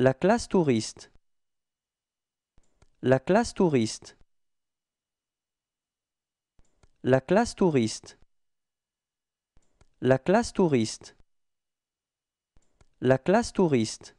La classe touriste. La classe touriste. La classe touriste. La classe touriste. La classe touriste.